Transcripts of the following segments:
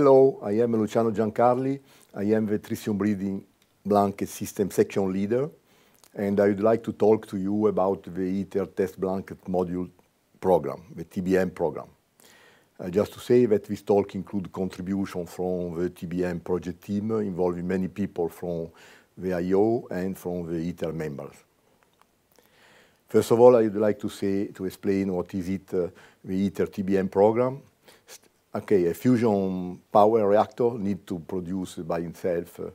Hello, I am Luciano Giancarli. I am the Tritium Breeding Blanket System Section Leader, and I would like to talk to you about the ITER Test Blanket Module program, the TBM program. Uh, just to say that this talk includes contribution from the TBM project team involving many people from the IO and from the ITER members. First of all, I would like to say to explain what is it uh, the ITER TBM program okay, a fusion power reactor need to produce by itself, uh,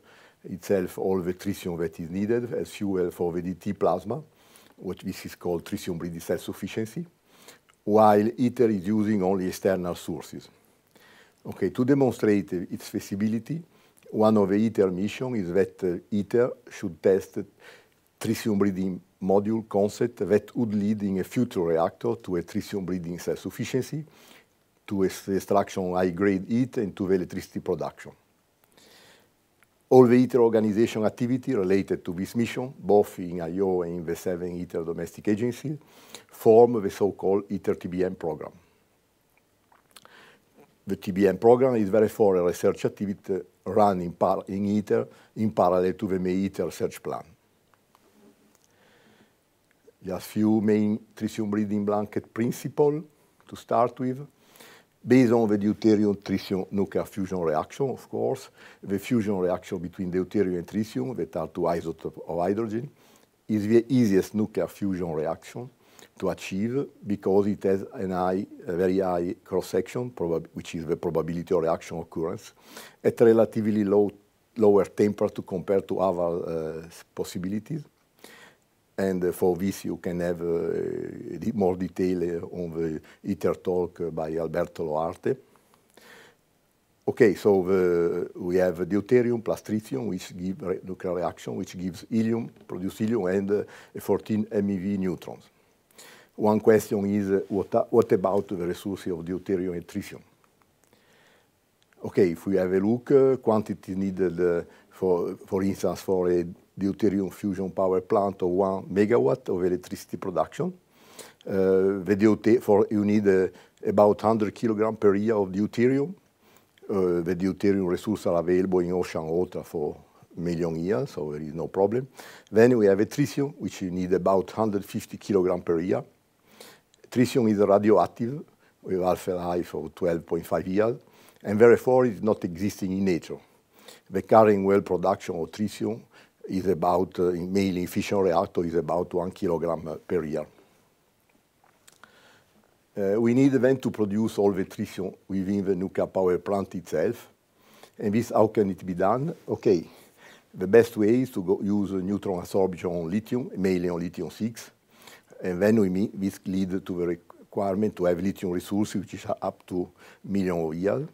itself all the tritium that is needed as fuel for the DT plasma, which this is called tritium breeding cell sufficiency, while ITER is using only external sources. Okay, to demonstrate its feasibility, one of the ITER mission is that uh, ITER should test tritium breeding module concept that would lead in a future reactor to a tritium breeding cell sufficiency, to extraction high-grade heat and to electricity production. All the ITER organization activity related to this mission, both in IO and in the seven ITER domestic agencies, form the so-called ITER TBM program. The TBM program is therefore a research activity run in, par in ITER in parallel to the main ITER research plan. Just few main tritium breeding blanket principle to start with based on the deuterium tritium nuclear fusion reaction, of course, the fusion reaction between deuterium and tritium that are two isotopes of hydrogen is the easiest nuclear fusion reaction to achieve because it has an high, a very high cross section, which is the probability of reaction occurrence, at relatively low, lower temperature compared to other uh, possibilities. And uh, for this, you can have uh, more detail uh, on the ITER talk by Alberto Loarte. Okay, so the, we have deuterium plus tritium, which give re nuclear reaction, which gives helium, produce helium, and uh, 14 MeV neutrons. One question is, uh, what, what about the resources of deuterium and tritium? Okay, if we have a look, uh, quantity needed, for, for instance, for a deuterium fusion power plant of one megawatt of electricity production. Uh, the for you need uh, about 100 kilogram per year of deuterium. Uh, the deuterium resources are available in ocean water for million years, so there is no problem. Then we have a tritium, which you need about 150 kilogram per year. Tritium is radioactive with alpha life of 12.5 years, and therefore it is not existing in nature. The current well production of tritium is about, uh, mainly in fission reactor, is about one kilogram per year. Uh, we need then to produce all the tritium within the nuclear power plant itself. And this, how can it be done? Okay, the best way is to use neutron absorption on lithium, mainly on lithium-6. And then we mean this leads to the requirement to have lithium resources, which is up to million of years.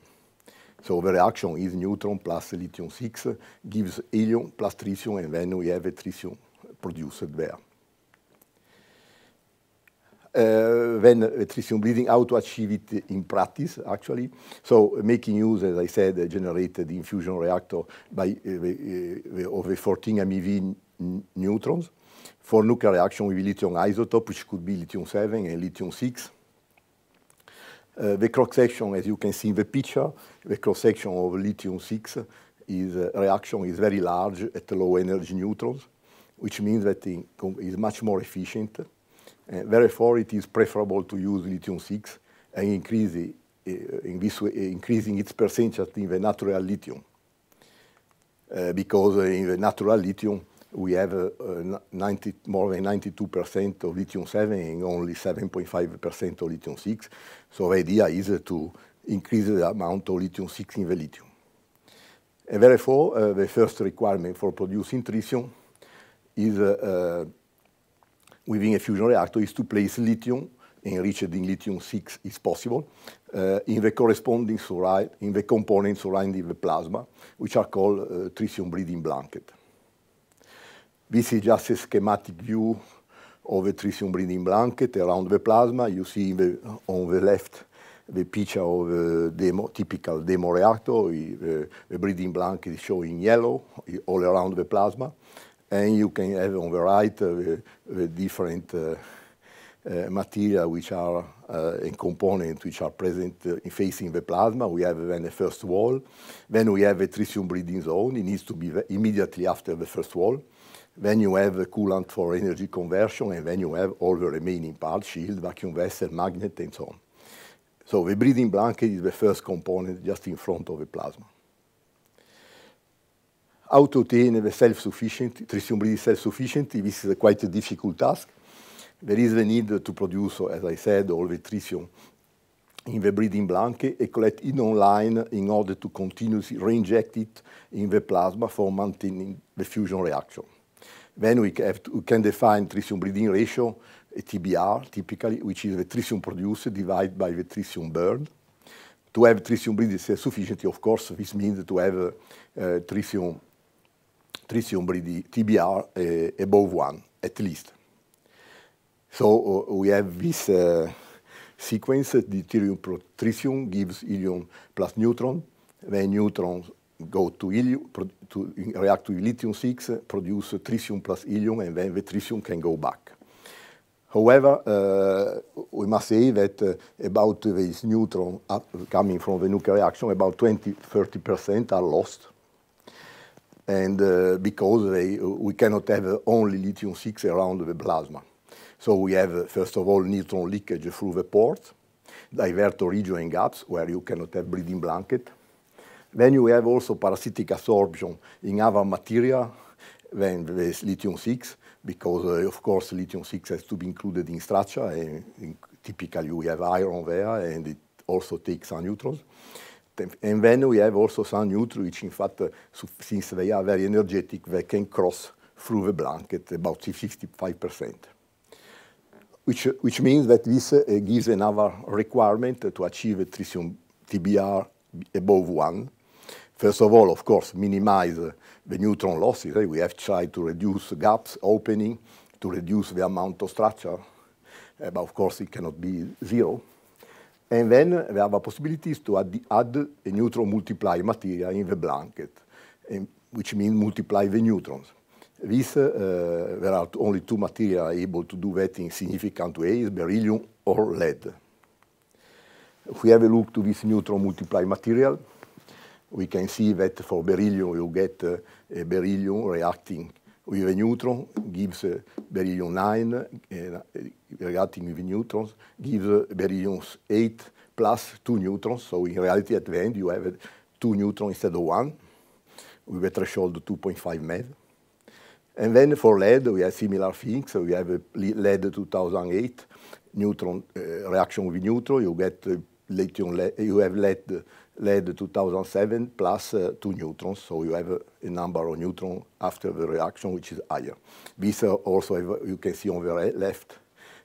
So the reaction is neutron plus lithium-6 gives helium plus tritium, and then we have a tritium produced there. Uh, then uh, tritium bleeding, how to achieve it in practice, actually. So uh, making use, as I said, uh, generated infusion reactor by the, uh, uh, uh, of the 14 MeV neutrons. For nuclear reaction with lithium isotope, which could be lithium-7 and lithium-6. Uh, the cross-section, as you can see in the picture, the cross-section of lithium-6 is uh, reaction is very large at low energy neutrons, which means that it is much more efficient. Uh, therefore, it is preferable to use lithium-6 and increase in this way, increasing its percentage in the natural lithium. because in the natural lithium, we have uh, 90, more than 92% of lithium-7 and only 7.5% of lithium-6. So the idea is to increase the amount of lithium-6 in the lithium. And therefore, uh, the first requirement for producing tritium is uh, uh within a fusion reactor is to place lithium enriched in lithium-6 is possible uh, in the corresponding in the components surrounding the plasma, which are called uh, tritium breeding blanket. This is just a schematic view of a tritium breeding blanket around the plasma. You see the, on the left the picture of a demo, typical demo reactor. The, uh, the breeding blanket is showing yellow all around the plasma. And you can have on the right uh, the, the different uh, uh, material which are uh, and components which are present uh, facing the plasma. We have then the first wall. Then we have a tritium breeding zone. It needs to be immediately after the first wall. When you have the coolant for energy conversion and when you have all the remaining parts, shield, vacuum vessel, magnet, and so on. So the breathing blanket is the first component just in front of the plasma. How to obtain the self-sufficient, tritium breathing self-sufficient, this is a quite a difficult task. There is the need to produce, as I said, all the tritium in the breathing blanket and collect it online in order to continuously re-inject it in the plasma for maintaining the fusion reaction. Then we, to, we can define tritium breeding ratio, a TBR typically, which is the tritium produced divided by the tritium burned. To have tritium breeding is sufficiently, of course, this means to have uh, tritium, tritium breeding TBR uh, above one, at least. So uh, we have this uh, sequence, the tritium, pro tritium gives helium plus neutron, then neutrons go to helium, to react to lithium 6, produce tritium plus helium, and then the tritium can go back. However, uh, we must say that uh, about this neutron uh, coming from the nuclear reaction, about 20-30% are lost. And uh, because they, we cannot have only lithium-6 around the plasma. So we have, first of all, neutron leakage through the port, divertor region and gaps where you cannot have breeding blanket. Then you have also parasitic absorption in other material than with lithium-6, because, uh, of course, lithium-6 has to be included in structure. And in, typically, we have iron there, and it also takes some neutrons. And then we have also some neutrons, which, in fact, uh, since they are very energetic, they can cross through the blanket about 55%. Which, which means that this uh, gives another requirement to achieve a tritium TBR above 1, First of all, of course, minimize the neutron losses. Eh? We have tried to reduce gaps opening, to reduce the amount of structure. Eh, but of course, it cannot be zero. And then the other possibility to add, add a neutron multiply material in the blanket, eh, which means multiply the neutrons. This, uh, there are only two materials able to do that in significant ways, beryllium or lead. If we have a look to this neutron multiply material, we can see that for beryllium, you get uh, a beryllium reacting with a neutron, gives uh, beryllium 9, uh, reacting with neutrons, gives uh, beryllium 8 plus 2 neutrons. So in reality, at the end, you have uh, 2 neutrons instead of 1, with a threshold of 2.5 MeV. And then for lead, we have similar things. So we have uh, lead 2008 neutron uh, reaction with neutron. You get lithium, you have lead led 2007 plus uh, two neutrons, so you have a, a, number of neutrons after the reaction which is higher. This uh, also have, you can see on the left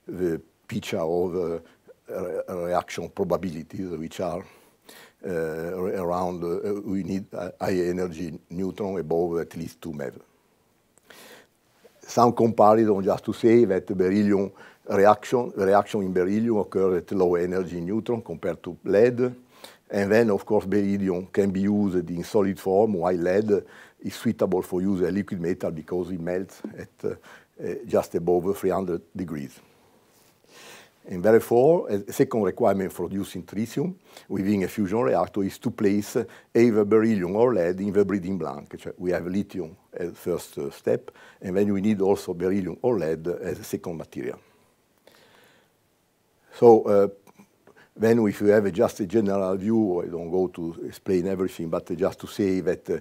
the picture of the uh, re reaction probabilities which are uh, around, uh, we need high energy neutron above at least 2 MeV. Some comparison just to say that beryllium reaction, reaction in beryllium occurs at low energy neutron compared to lead, and then, of course, beryllium can be used in solid form, while lead is suitable for use as liquid metal because it melts at uh, uh, just above 300 degrees. And therefore, a second requirement for producing tritium within a fusion reactor is to place either beryllium or lead in the breeding blank. We have lithium as first uh, step, and then we need also beryllium or lead as a second material. So uh, then if you have just a general view, I don't go to explain everything, but just to say that uh,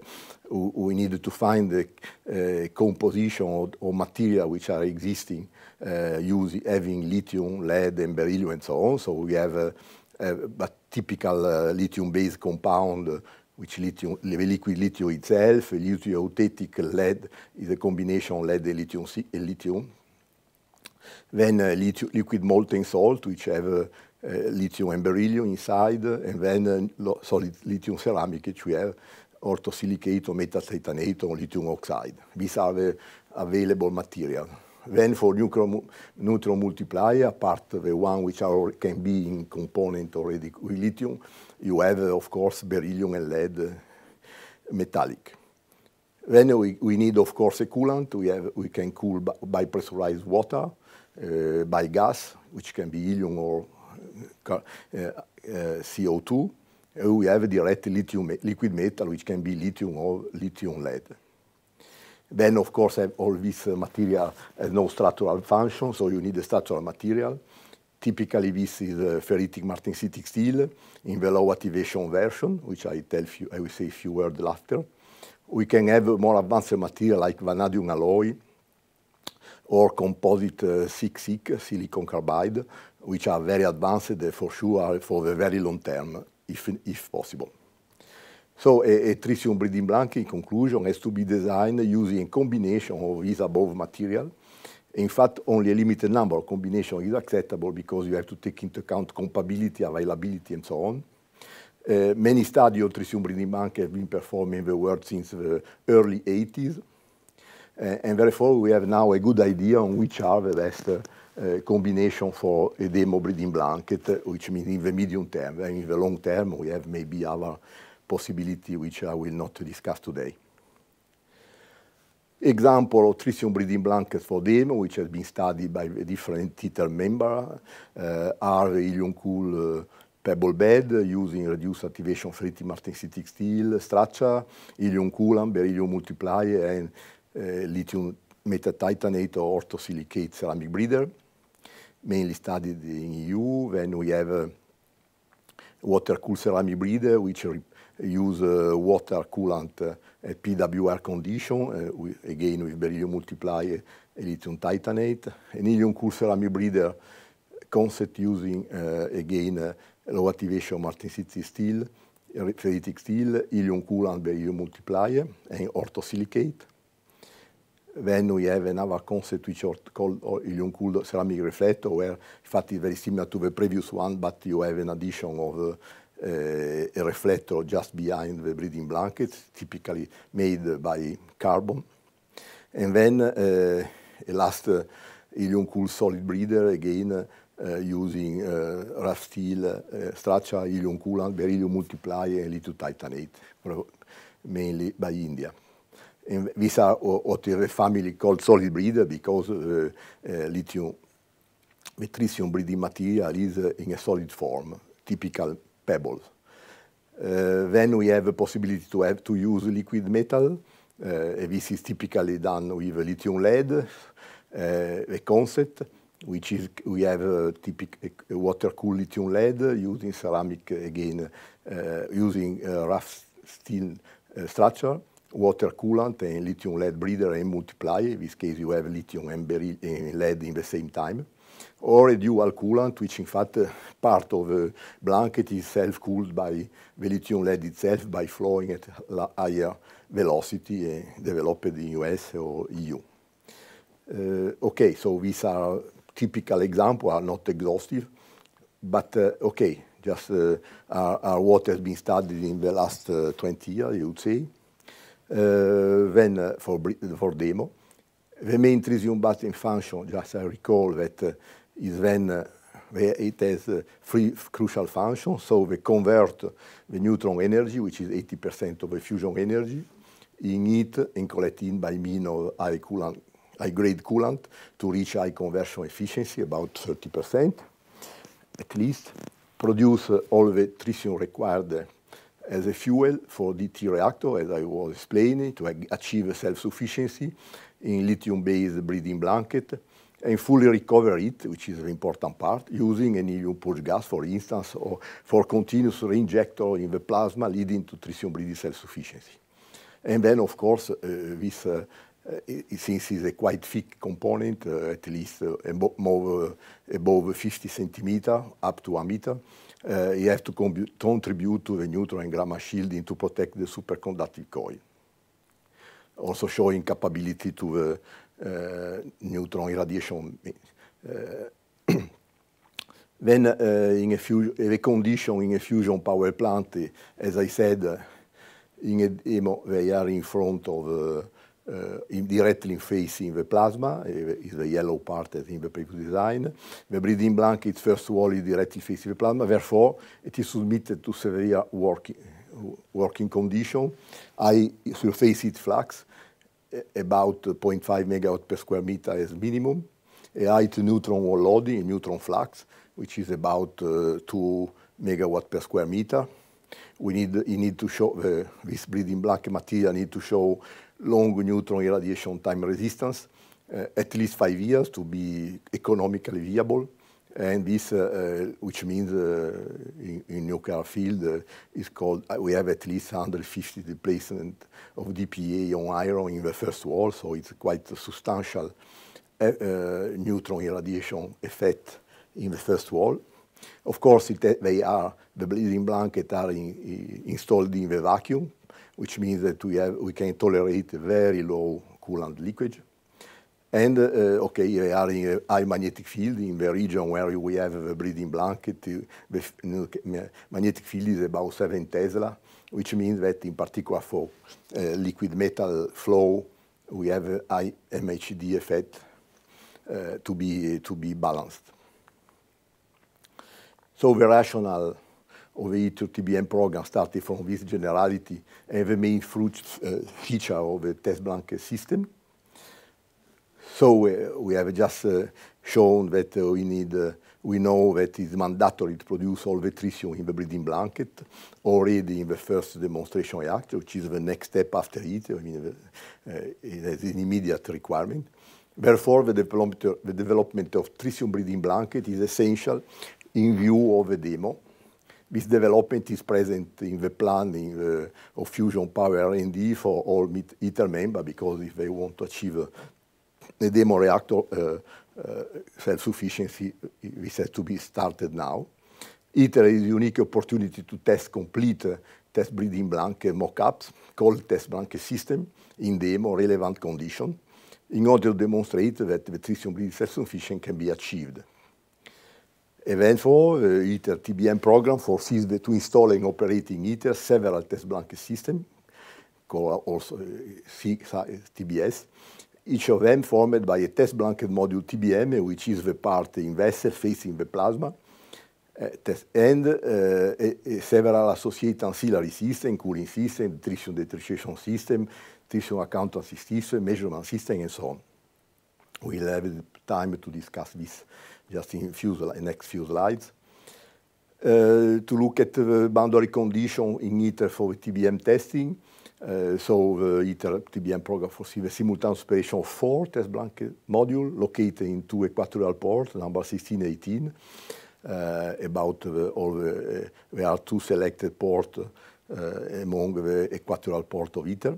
we need to find the uh, composition or, material which are existing, uh, using, having lithium, lead, and beryllium, and so on. So we have a, a, a typical uh, lithium-based compound uh, which lithium, liquid lithium itself, lithium autetic lead is a combination of lead and lithium. And lithium. Then uh, lithium, liquid molten salt, which have Eh, lithium and beryllium inside, and then eh, solid lithium ceramic, which we have, orthosilicate or metatitanate or lithium oxide. These are the available material. Then for neutron, neutron multiplier, apart the one which are, can be in component already with lithium, you have, eh, of course, beryllium and lead metallic. Then we, we need, of course, a coolant. We, have, we can cool by, by pressurized water, uh, by gas, which can be helium or CO2, we have a direct lithium liquid metal, which can be lithium or lithium lead. Then, of course, all this material has no structural function, so you need a structural material. Typically, this is ferritic martensitic steel in the low activation version, which I tell you, I will say a few words after. We can have more advanced material like vanadium alloy or composite eh, SiC silicon carbide, which are very advanced for sure for the very long term, if, if possible. So a, a tritium breeding blanket, in conclusion, has to be designed using a combination of these above material. In fact, only a limited number of combinations is acceptable because you have to take into account compatibility, availability, and so on. Uh, many studies of tritium breeding blanket have been performed in the world since the early 80s. Uh, and therefore, we have now a good idea on which are the best uh, uh, combination for a demo breeding blanket, which means in the medium term. Eh, in the long term, we have maybe other possibility which I will not discuss today. Example of tritium breeding blankets for them, which has been studied by different title members, uh, eh, are the helium cool uh, pebble bed using reduced activation free martensitic steel structure, helium coolant, beryllium multiplier, and uh, lithium metatitanate or orthosilicate ceramic breeder. mainly studied in EU. Then we have uh, water cool ceramic breeder, uh, which use uh, water coolant uh, at PWR condition, uh, we, again with beryllium multiply lithium titanate. An helium cool ceramic breeder concept using, again, low activation martensitic steel, ferritic steel, helium coolant beryllium multiplier, and orthosilicate. vennu jeve konstituiqort kol i lunkull ceramic reflector where infatti very similar to the previous one but you have an addition of uh, eh, a reflector just behind the breeding blanket typically made by carbon and then uh, eh, a last uh, Ilioncool solid breeder again Uh, using uh, rough steel uh, structure, helium coolant, beryllium multiply and lithium titanate, mainly by India. And these are a family called solid breed because uh, uh, lithium, the breeding material is uh, in a solid form, typical pebbles. Uh, then we have a possibility to have to use liquid metal. Uh, this is typically done with lithium lead, uh, a concept which is we have a typical water cooled lithium lead using ceramic again, using rough steel structure water coolant and lithium lead breeder and multiplier. In this case, you have lithium and, and lead in the same time. Or a dual coolant, which in fact uh, part of the blanket is self-cooled by the lithium lead itself by flowing at higher velocity uh, developed in US or EU. Uh, okay, so these are typical examples, are not exhaustive, but uh, okay, just uh, what has been studied in the last uh, 20 years, you would say then eh, eh, for, for demo. The main tritium button function, just I recall that eh, is then it has uh, three crucial functions. So they convert the neutron energy, which is 80% of the fusion energy, in heat and collect in by means of high, coolant, high grade coolant to reach high conversion efficiency, about 30% at least, produce uh, all the tritium required as a fuel for DT reactor, as I was explaining, to achieve self-sufficiency in lithium-based breeding blanket and fully recover it, which is an important part, using an helium purge gas, for instance, or for continuous reinjector in the plasma, leading to tritium breeding self-sufficiency. And then, of course, uh, this, uh, uh, since it's a quite thick component, uh, at least uh, above, uh, above 50 centimeter up to a meter, uh, you have to contribute to the neutron and gamma shielding to protect the superconducting coil. Also showing capability to the uh, neutron irradiation. Uh, then in a, fusion, condition in a fusion power plant, as I said, in a demo they are in front of Eh, directly facing the plasma, eh, is the yellow part as in the previous design. The breathing blanket, first of all, is directly facing the plasma, therefore it is submitted to severe working, working condition, high surface heat flux, eh, about 0.5 megawatt per square meter as minimum, a height neutron wall loading, a neutron flux, which is about uh, 2 megawatt per square meter. We need, you need to show, uh, this breathing blanket material need to show long neutron irradiation time resistance, uh, at least five years to be economically viable. And this, uh, uh, which means in, in, nuclear field, is called, we have at least 150 displacement of DPA on iron in the first wall, so it's quite substantial neutron irradiation effect in the first wall. Of course, it, they are, the bleeding blanket are in, in installed in the vacuum, which means that we, have, we can tolerate very low coolant leakage. And uh, okay, we are in a high magnetic field in the region where we have a breeding blanket. The magnetic field is about 7 Tesla, which means that in particular for uh, liquid metal flow, we have a high MHD effect uh, to, be, to be balanced. So the rational of each TBM program starting from this generality and the main fruit, uh, eh, feature of the test blanket system. So uh, we have just uh, shown that we need, we know that it's mandatory to produce all the tritium in the breeding blanket already in the first demonstration reactor, which is the next step after it. I mean, it is an immediate requirement. Therefore, the the development of tritium breeding blanket is essential in view of the demo this development is present in the planning of fusion power R&D for all member because if they want to achieve a, a demo reactor uh, uh, self-sufficiency, this has to be started now. ITER is a unique opportunity to test complete uh, test breeding blanket mock-ups called test blanket system in demo relevant condition in order to demonstrate that the tritium breeding self-sufficiency can be achieved. Eventful uh, ITER TBM program foresees to install and operating ITER several test blanket systems, called also TBS, uh, each of them formed by a test blanket module TBM, which is the part in vessel facing the plasma, uh, and uh, several associated ancillary systems, cooling system, trition detritiation system, trition accountancy system, measurement system, and so on. We'll have time to discuss this just in few next few slides. Uh, to look at the uh, boundary condition in ITER for TBM testing. Uh, so the uh, ITER TBM program foresees the simultaneous operation of four test blanket module located in two equatorial ports, number 16 18. Uh, about the, uh, all the, there are two selected ports among the equatorial port of ITER.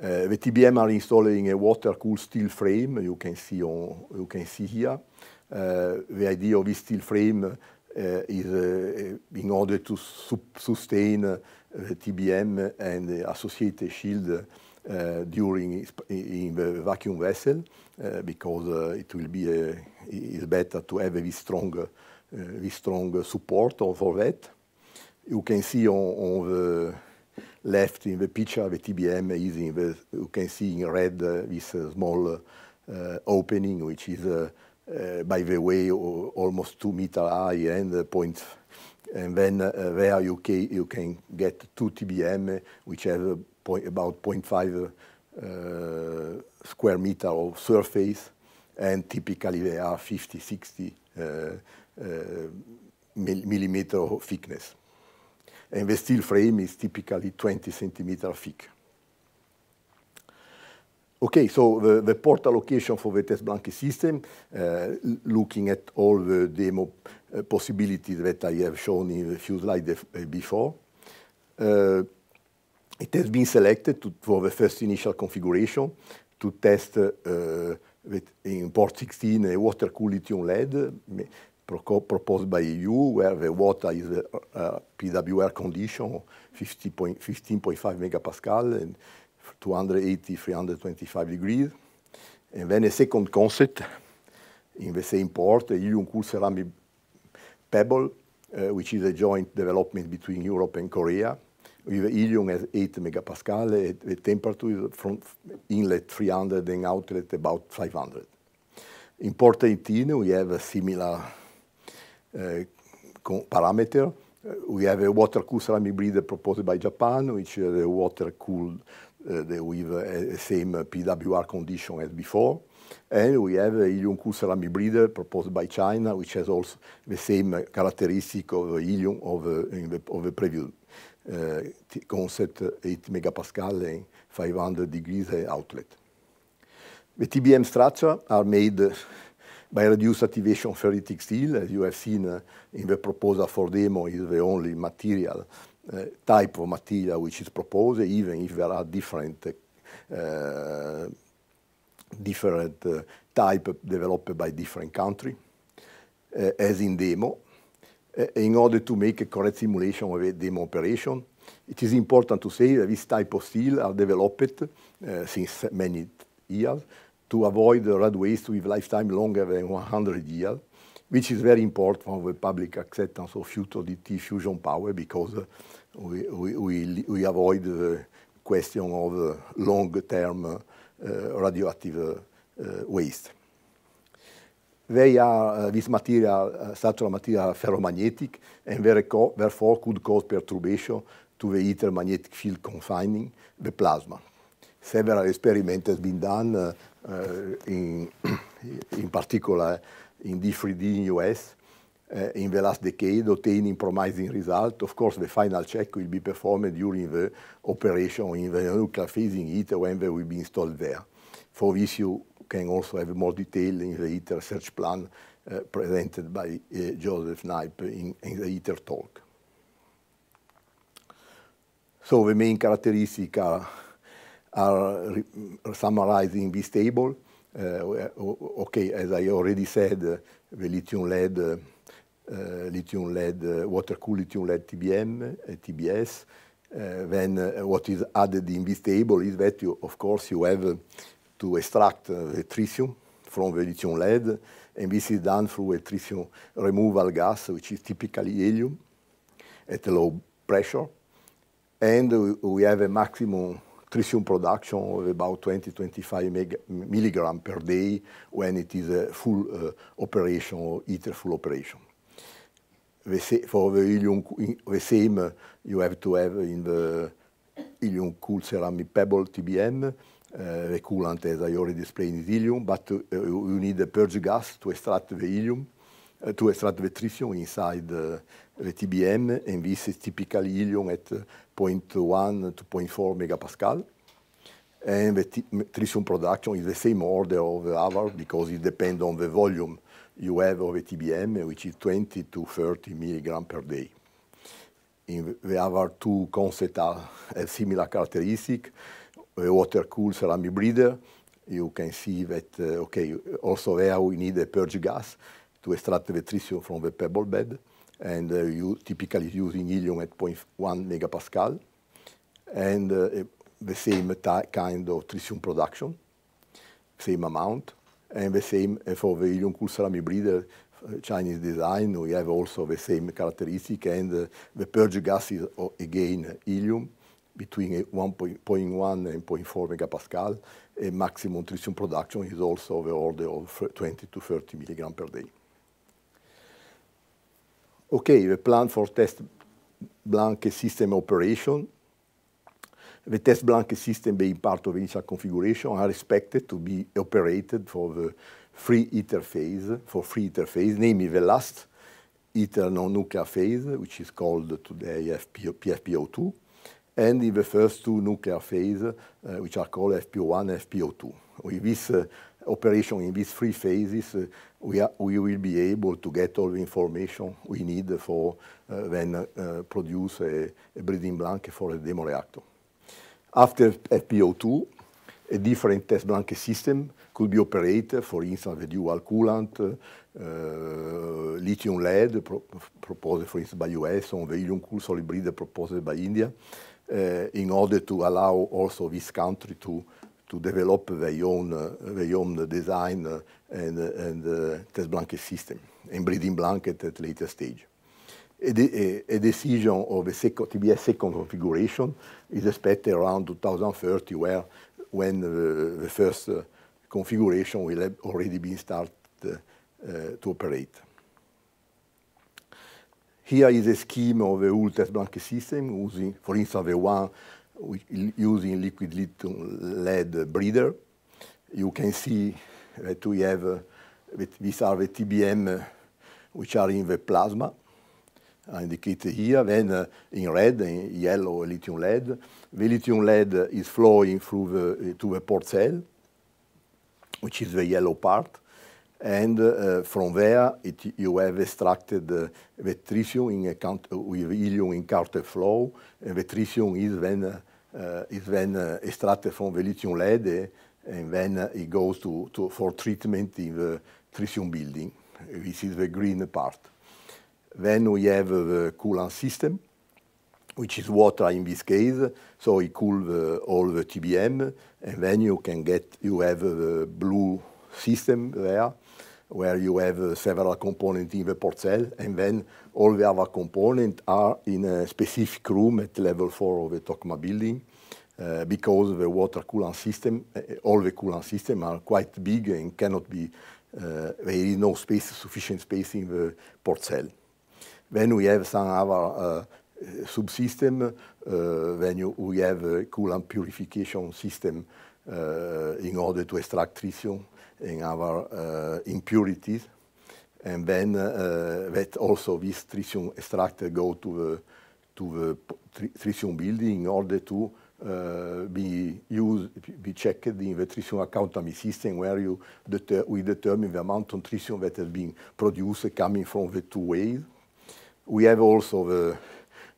the TBM are installing a water-cooled steel frame you can see on, you can see here. Uh, the idea of a steel frame uh, is uh, in order to sustain TBM and the associated shield uh, during in the vacuum vessel uh, because uh, it will be a, it's better to have this strong, uh, strong support for that. You can see on, on, the left in the picture the TBM is in the, you can see in red this small opening which is uh, by the way, almost 2 meter high and uh, point. And then uh, there you can, you can get 2 TBM, which have point, about 0.5 square meter of surface, and typically they are 50, 60 millimeter thickness. And the steel frame is typically 20 centimeter thick. Okay, so the, the, port allocation for the test blanket system, uh, looking at all the demo uh, possibilities that I have shown in a few slides uh, before. Uh, it has been selected to, for the first initial configuration to test uh, in port 16 a water-cooled lithium lead proposed by EU, where the water is a, uh, PWR condition, 15.5 megapascal, and 280, 325 degrees. And then a second concept in the same port, a Helium-cooled ceramic pebble, uh, which is a joint development between Europe and Korea. With helium at 8 megapascal, the temperature is from inlet 300 and outlet about 500. In port 18, we have a similar uh, parameter. Uh, we have a water-cooled ceramic breeder proposed by Japan, which is a water-cooled uh, with the uh, same PWR condition as before. and We have helium-cooled ceramic breeder proposed by China, which has also the same uh, characteristic of helium of the previous concept, 8 megapascal and 500 degrees outlet. The TBM structure are made by reduced activation ferritic steel. As you have seen in the proposal for demo, is the only material Eh, type of material which is proposed, even if there are different eh, different eh, type developed by different country, as in demo. in order to make a correct simulation of a demo operation, it is important to say that this type of steel are developed since many years to avoid the red waste with lifetime longer than 100 years which is very important for the public acceptance of utility fusion power because we, we, we avoid the question of uh, long-term uh, radioactive uh, waste. They are, this material, structural material ferromagnetic and therefore could cause perturbation to the electromagnetic field confining the plasma. Several experiments have been done in, in particular in D3D in U.S. Eh, in the last decade, obtaining promising result. Of course, the final check will be performed during the operation in the nuclear phase in ITER when they will be installed there. For this, you can also have more detail in the ITER search plan eh, presented by eh, Joseph Kniep in the ITER talk. So The main characteristics are summarized in this table. Eh, okay, as I already said, the lithium lead, eh, lithium lead, water cooled lithium lead TBM, eh, TBS. then what is added in this table is that you, of course, you have to extract the tritium from the lithium lead, and this is done through a tritium removal gas, which is typically helium at a low pressure. And we have a maximum tritium production of about 20-25 milligram per day when it is a full uh, operation or either full operation. The for the helium, the same uh, you have to have in the helium cool ceramic pebble TBM. Uh, the coolant, as I already explained, is helium, but uh, you need a purge gas to extract the helium to extract tritium inside the eh, TBM, and this is typically helium at eh, 0.1 to 0.4 megapascal. And the tritium production is the same order of the hour because it depends on the volume you have of the TBM, which is 20 to 30 milligram per day. In the other two concepts are a similar characteristic. The water-cooled ceramic breeder, you can see that, uh, okay, also there we need a purge gas to extract the tritium from the pebble bed, and uh, you typically using helium at 0.1 megapascal, and uh, the same kind of tritium production, same amount, and the same uh, for the helium cool ceramic breeder. Chinese design, we have also the same characteristic, and the purge gas is again helium between 1.1 and 0.4 megapascal. A maximum tritium production is also the order of 20 to 30 milligram per day okay, the plan for test blanket system operation, the test blanket system being part of initial configuration are expected to be operated for the free iter phase, for free iter phase, namely the last iter non-nuclear phase, which is called today FPO, PFPO2, and in the first two nuclear phase, uh, which are called FPO1 and FPO2. With this uh, operation in these three phases, uh, we, are, we will be able to get all the information we need for uh, then uh, produce a, a, breeding blank for a demo reactor. After FPO2, a different test blanket system could be operated, for instance, the dual coolant, uh, uh lithium lead pro proposed, for instance, by US, or the helium cool solid breeder proposed by India, uh, in order to allow also this country to to develop their own, their own design and, and uh, test blanket system, and breeding blanket at later stage. A, decision of a second, a second configuration is expected around 2030, where when the first uh, configuration will have already been started uh, to operate. Here is a scheme of the whole test blanket system using, for instance, the one which, using liquid lead breeder. You can see that we have, uh, these are the TBM uh, which are in the plasma, indicated here, then uh, in red, in yellow, lithium lead. The lithium lead is flowing through the, uh, to the port cell, which is the yellow part and uh, from there it, you have extracted uh, tritium in a count, uh, with helium in counterflow. Uh, Vetricium is then, is uh, then extracted from the lithium lead eh, and then it goes to, to, for treatment in the tritium building. This is the green part. Then we have the coolant system, which is water in this case. So it cools all the TBM, and then you can get you have the blue system there, where you have uh, several components in the port cell, and then all the other components are in a specific room at level 4 of the Tokma building. Uh, because the water coolant system, uh, uh all the coolant system are quite big and cannot be, uh, there is no space, sufficient space in the port cell. Then we have some other uh, subsystem, then you, we have a coolant purification system in order to extract tritium in our uh, impurities. And then uh, that also this tritium extractor go to the, to the tritium building in order to uh, be used, be checked in the tritium accounting system where you deter we determine the amount of tritium that has been produced coming from the two ways. We have also the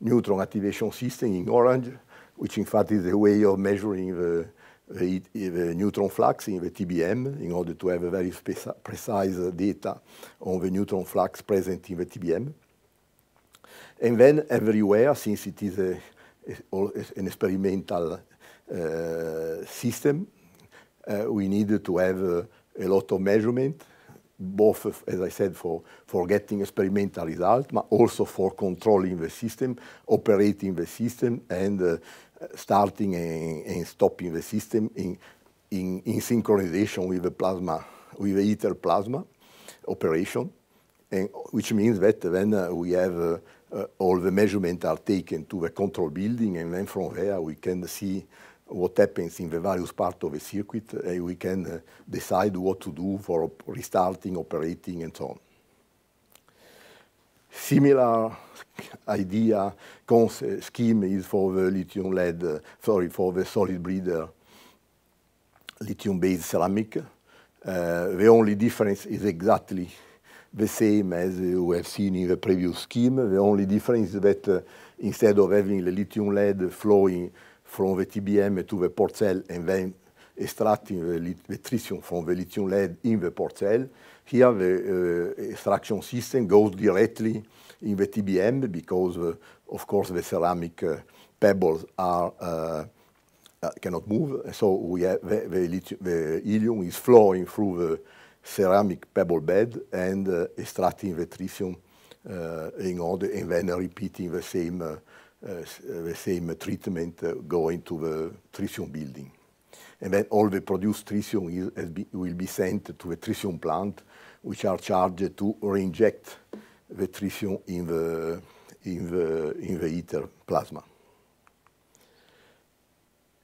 neutron activation system in orange, which in fact is a way of measuring the the eh, eh, neutron flux in the TBM in order to have a very precise data on the neutron flux present in the TBM. And then everywhere, since it is a, a, an experimental uh, system, uh, we need to have uh, a lot of measurement, both, as I said, for, for getting experimental results, but also for controlling the system, operating the system, and starting and, and stopping the system in, in, in, synchronization with the plasma, with the ITER plasma operation, and which means that then uh, we have uh, uh, all the measurements are taken to the control building, and then from there we can see what happens in the various parts of the circuit, and we can uh, decide what to do for restarting, operating, and so on similar idea, scheme is for the lithium lead, uh, sorry, for the solid breeder lithium-based ceramic. Uh, the only difference is exactly the same as you have seen in the previous scheme. The only difference is that uh, instead of having the lithium lead flowing from the TBM to the port cell and then extracting the, the tritium from the lithium lead in the port cell, here, the extraction system goes directly in the TBM because, uh, of course, the ceramic uh, pebbles are uh, cannot move. So we have the, the, the, helium is flowing through the ceramic pebble bed and uh, extracting the tritium uh, in order, and then repeating the same, uh, the same treatment going to the tritium building and then all the produced tritium is, be, will be sent to a tritium plant, which are charged to reinject the tritium in the, in the, in the ether plasma.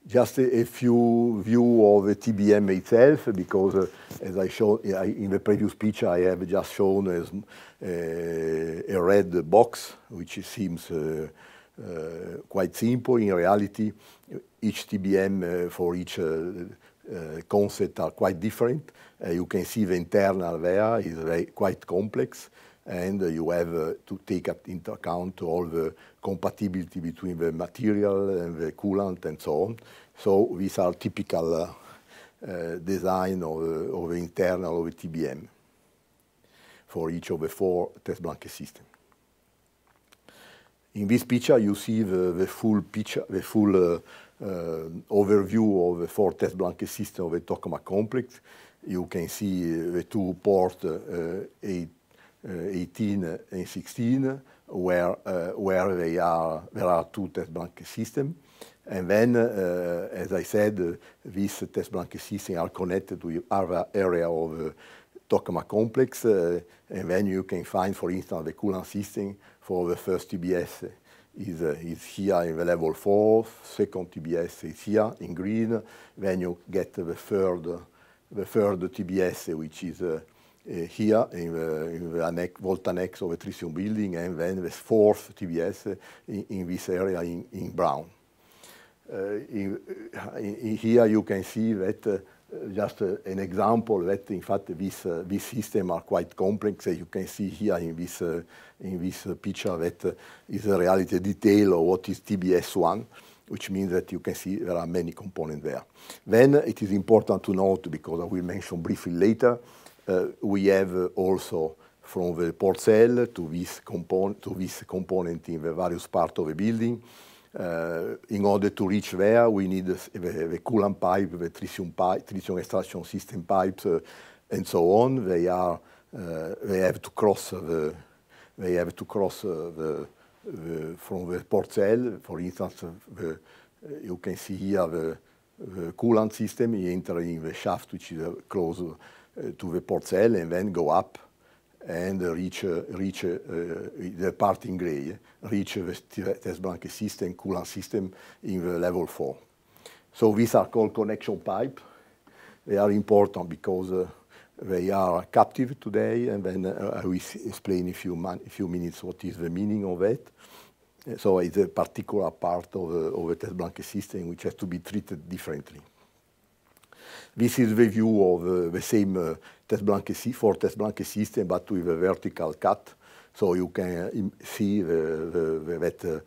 Just a, a, few view of the TBM itself, because uh, as I showed in the previous picture, I have just shown as, uh, a red box, which seems uh, Eh, quite simple. In reality, each TBM eh, for each eh, concept are quite different. you can see the internal there is very, quite complex and you have to take into account all the compatibility between the material and the coolant and so on. So these are typical uh, design of, of the internal of the TBM for each of the four test blanket systems. In this picture, you see the, the full picture, the full uh, uh, overview of the four test blanket system of the Tokamak complex. You can see uh, the two ports, uh, uh, 18 and 16, where where they are there are two test blanket systems. And then, uh, as I said, uh, these test blanket systems are connected to other area of the Tokamak complex. Uh, and then you can find, for instance, the coolant system for the first TBS is, uh, is here in the level 4, second TBS is here in green, then you get the third, the third TBS, which is uh, uh, here in the, in the annex, vault annex of the Tritium building, and then the fourth TBS uh, in, in this area in, in brown. Uh, uh, in, in, here you can see that uh, just uh, an example that in fact these uh, these systems are quite complex. As you can see here in this uh, in this uh, picture that uh, is a reality detail of what is TBS one, which means that you can see there are many components there. Then it is important to note because I will mention briefly later. we have also from the port cell to this component to this component in the various parts of the building uh, in order to reach there, we need the, the, the coolant pipe, the tritium pipe, tritium extraction system pipes, uh, and so on. They are uh, they have to cross the they have to cross uh, the, the, from the port cell. For instance, uh, the, uh, you can see here the, the coolant system entering the shaft, which is close to the port cell, and then go up and reach, reach eh, eh, the part in gray, reach the test blanket system, coolant system in the level four. So these are called connection pipe. They are important because eh, they are captive today, and then I will explain in a few, few minutes what is the meaning of that. So it's a particular part of, of test blanket system which has to be treated differently. This is the view of uh, the same uh, test blanket for test blanket system, but with a vertical cut, so you can see the, the, that uh,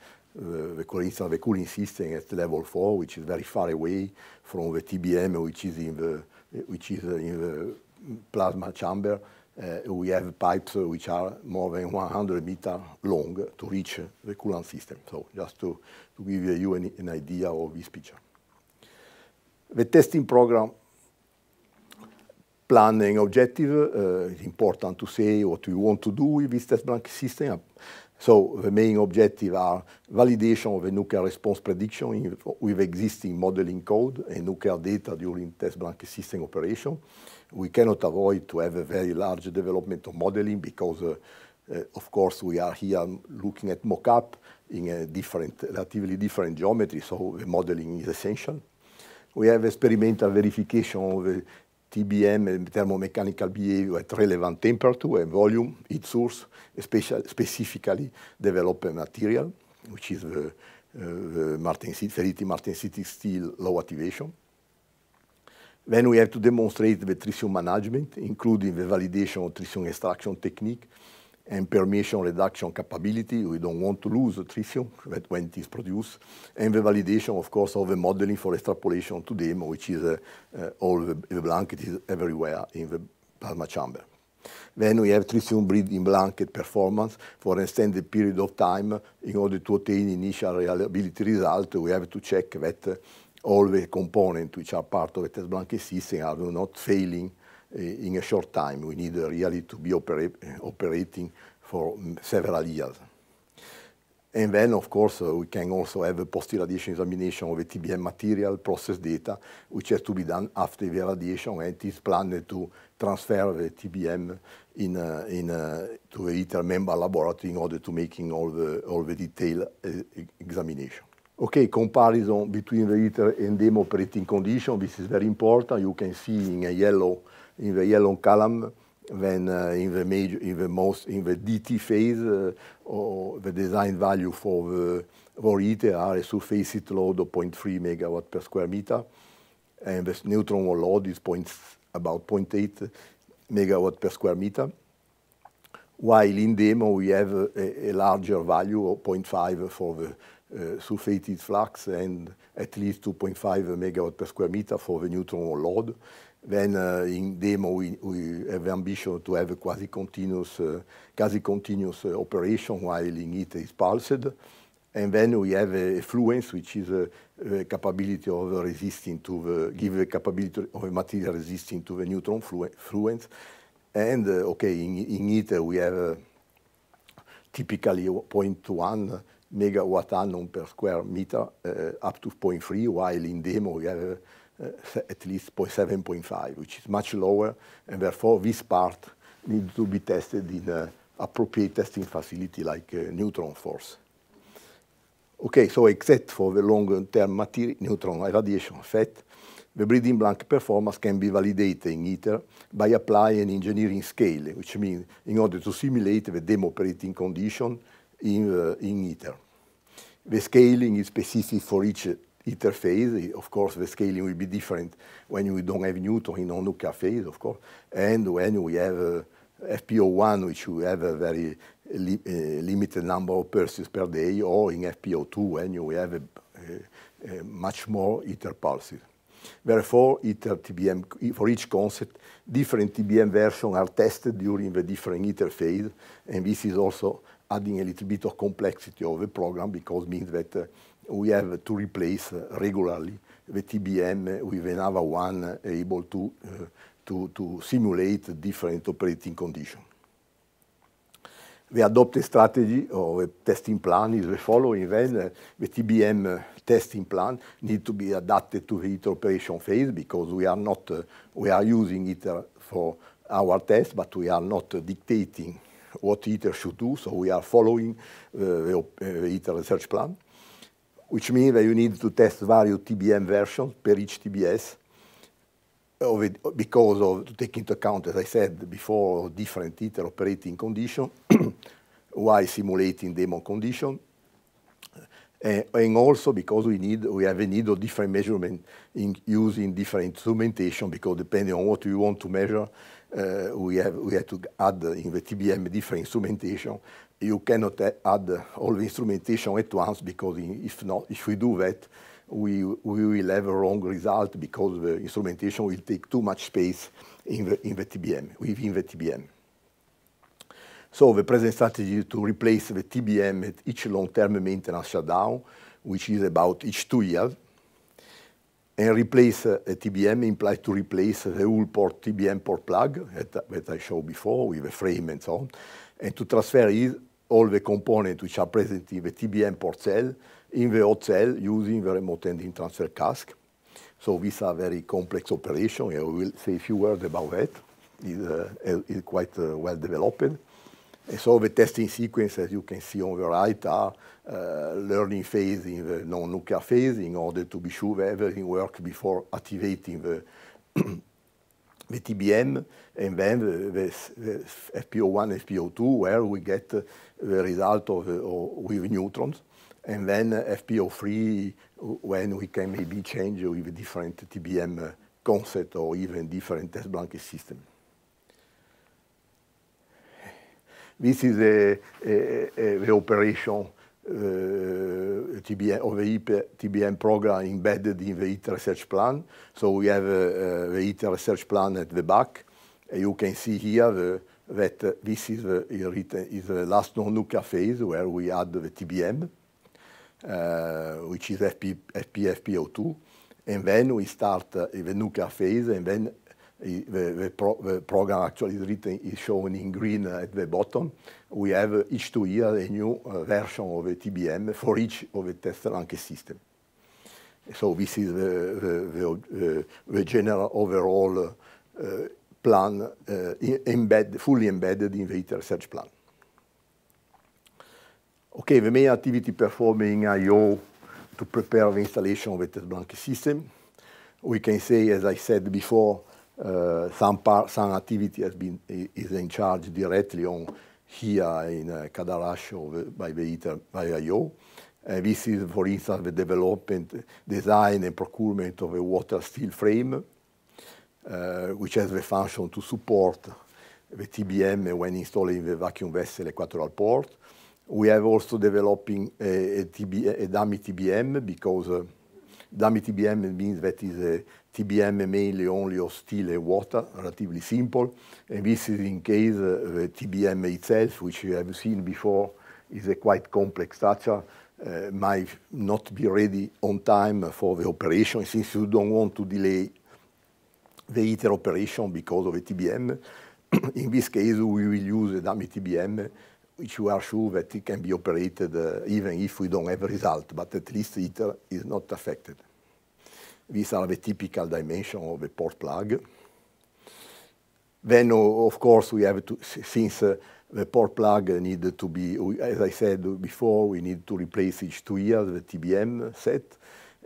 the, for the cooling system at level four, which is very far away from the TBM, which is in the which is in the plasma chamber. Uh, we have pipes which are more than 100 meter long to reach the coolant system. So just to, to give you an, an idea of this picture. The testing program planning objective, uh, eh, it's important to say what we want to do with this test blank system. So the main objective are validation of a nuclear response prediction in, with existing modeling code and nuclear data during test blank system operation. We cannot avoid to have a very large development of modeling because, uh, uh, of course, we are here looking at mock-up in a different, relatively different geometry, so the modeling is essential. We have experimental verification of the eh, TBM, eh, thermomechanical behavior at relevant temperature and volume, heat source, especially specifically developed material, which is the, uh, the eh, Martin ferriti martensitic steel low activation. Then we have to demonstrate the tritium management, including the validation of tritium extraction technique and permeation reduction capability. We don't want to lose that when it is produced. And the validation, of course, of the modeling for extrapolation to DEMO, which is uh, uh, all the, the, blanket is everywhere in the plasma chamber. Then we have tritium breeding blanket performance for an extended period of time. In order to obtain initial reliability result, we have to check that uh, all the components which are part of the test blanket system are not failing Eh, in a short time. We need really to be opera eh, operating for mm, several years. And then, of course, uh, we can also have a post-irradiation examination of the TBM material process data, which has to be done after the irradiation, and it is planned to transfer the TBM in, uh, in, uh, to the ITER member laboratory in order to making all the, all the detailed uh, examination. Okay, comparison between the ITER and DEMO operating condition. This is very important. You can see in a yellow in the yellow column then uh, in the major, in the most, in the DT phase, uh, or the design value for the ITER uh, are a surface heat load of 0.3 megawatt per square meter, and the neutron load is about 0.8 megawatt per square meter. While in demo we have a, a larger value of 0.5 for the uh, sulfated flux and at least 2.5 megawatt per square meter for the neutron load then uh, in demo we, we, have ambition to have a quasi-continuous uh, quasi-continuous uh, operation while in it is pulsed. And then we have a, fluence, which is a, a, capability of resisting to the, give a capability of a material resisting to the neutron flu fluence. And uh, okay, in, in, it uh, we have uh, typically 0.1 megawatt annum per square meter up to 0.3, while in demo we have uh, at least 0.7.5, which is much lower, and therefore this part needs to be tested in an appropriate testing facility like uh, neutron force. Okay, so except for the long-term neutron irradiation effect, the breeding blank performance can be validated in ITER by applying an engineering scale, which means in order to simulate the demo operating condition in, uh, in ITER. The scaling is specific for each interface, of course, the scaling will be different when we don't have Newton in Onuka phase, of course, and when we have uh, FPO1, which we have a very li uh, limited number of pulses per day, or in FPO2, when you have a, a, a much more ITER pulses. Therefore, ITER TBM, for each concept, different TBM versions are tested during the different ITER phase, and this is also adding a little bit of complexity of the program because it means that uh, we have to replace uh, regularly the TBM with another one able to, uh, to, to simulate different operating conditions. The adopted strategy or the testing plan is the following. Then uh, the TBM uh, testing plan need to be adapted to the iteration phase because we are not uh, we are using it uh, for our test, but we are not dictating what ITER should do. So we are following the, the ITER research plan which means that you need to test various TBM versions per each TBS of it because of to take into account, as I said before, different interoperating condition while simulating demo condition. Uh, and also because we need we have a need of different measurement in using different instrumentation because depending on what we want to measure, uh, we have we have to add in the TBM different instrumentation you cannot add all the instrumentation at once because if not, if we do that, we, we will have a wrong result because the instrumentation will take too much space in the, in the TBM, within the TBM. So the present strategy is to replace the TBM at each long-term maintenance shutdown, which is about each two years. And replace uh, a TBM implies to replace the whole port TBM port plug that, that I showed before with a frame and so on, and to transfer it all the components which are present in the TBM port cell, in the hot cell, using the remote handling transfer cask. So these are very complex operation. I will say a few words about that. It's, uh, quite uh, well developed. And so the testing sequence, as you can see on the right, are uh, learning phase in the non-nuclear phase in order to be sure that everything works before activating the, the TBM, and then the, the FPO1, FPO2, where we get uh, the result of, uh, with neutrons. And then FPO3, uh, when we can maybe change with different TBM uh, concept or even different test blanket system. This is a, a, a, the operation uh, TBM, of the IP, TBM program embedded in the IT research plan. So we have uh, uh, the IT research plan at the back. you can see here the, that uh, this is the, uh, is the uh, last non-nuclear phase where we add the TBM, uh, which is FP, FPFPO2, and then we start uh, the nuclear phase, and then the, the, pro, the, program actually is written is shown in green at the bottom. We have each two years a new uh, version of the TBM for each of the test rank system. So this is the, the general overall plan eh, embed, fully embedded in the ITER research plan. Okay, the main activity performed in I.O. to prepare the installation of the Tesblanke system. We can say, as I said before, uh, some, part, some activity has been, is in charge directly on here in uh, by the ITER, by I.O. Uh, this is, for instance, the development, design and procurement of a water steel frame Eh, which has the function to support the TBM when installing the vacuum vessel equatorial port. We have also developing a, a, TB, a dummy TBM because uh, dummy TBM means that is a TBM mainly only of steel and water, relatively simple. And this is in case uh, the TBM itself, which you have seen before, is a quite complex structure, uh, might not be ready on time for the operation since you don't want to delay the ITER operation because of a TBM. in this case, we will use a dummy TBM, which we are sure that it can be operated uh, even if we don't have a result, but at least ITER is not affected. These are the typical dimension of the port plug. Then, uh, of course, we have to, since uh, the port plug needed to be, as I said before, we need to replace each two years the TBM set.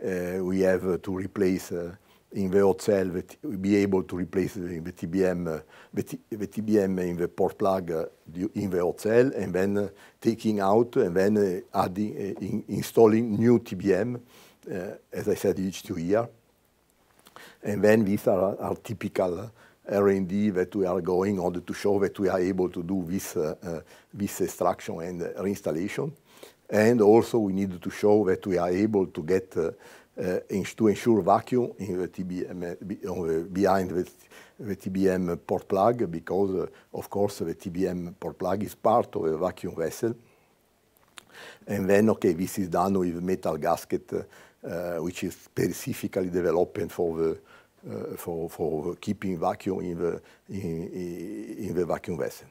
Uh, we have to replace uh, in the hot cell that be able to replace the, the TBM, uh, the, the, TBM in the port plug uh, in the hot cell, and then uh, taking out and then adding, in, installing new TBM, as I said, each two year. And then these are, our typical R&D that we are going on to show that we are able to do this, uh, uh, this extraction and reinstallation. And also we need to show that we are able to get uh, Eh, to ensure vacuum in the TBM eh, eh, behind the TBM port plug because, of course, the TBM port plug is part of a vacuum vessel. And then, okay, this is done with metal gasket, which is specifically developed for the uh, for, for keeping vacuum in the, in, in, the vacuum vessel.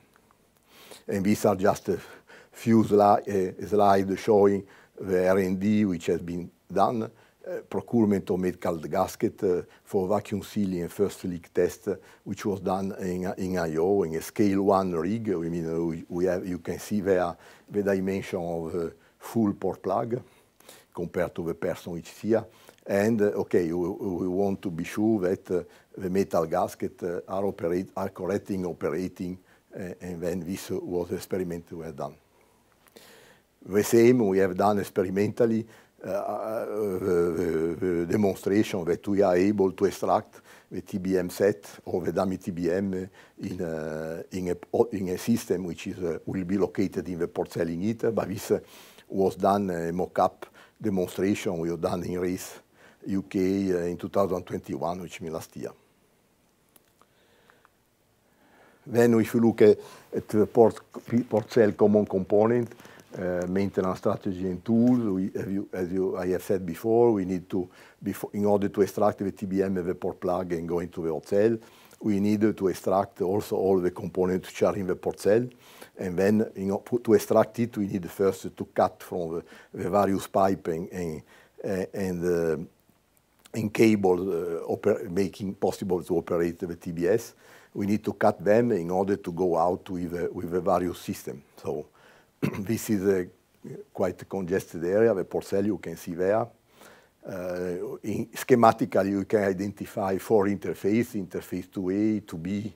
And these are just a few sli uh, slides showing the R&D which has been done uh, procurement of medical gasket uh, for vacuum sealing and first leak test, uh, which was done in, in IO in a scale one rig. I mean, uh, we, we have, you can see there the dimension of full port plug compared to the person which is here. And okay, we, we, want to be sure that the metal gasket are, operate, are in operating, and then this was experiment we have done. The same we have done experimentally Eh, eh, eh, demonstration that we are able to extract the TBM set or the dummy TBM in a system which will be located in the Port Cell in ITER. This was done a mock-up demonstration we have done in Rees, U.K., in 2021, which means last year. Then If you look at the Port Cell common component, Eh, maintenance strategy and tools. We, as, you, as you, I have said before, we need to, before, in order to extract the TBM vapor plug and go into the hot cell, we need to extract also all the components which are in the port cell. And then, to extract it, we need first to cut from the, the various piping and, and, uh, and eh, cable, uh, making possible to operate the TBS. We need to cut them in order to go out with, uh, with the various system. So this is a quite congested area, the port you can see there. Uh, in, schematically, you can identify four interfaces, interface 2A, 2B,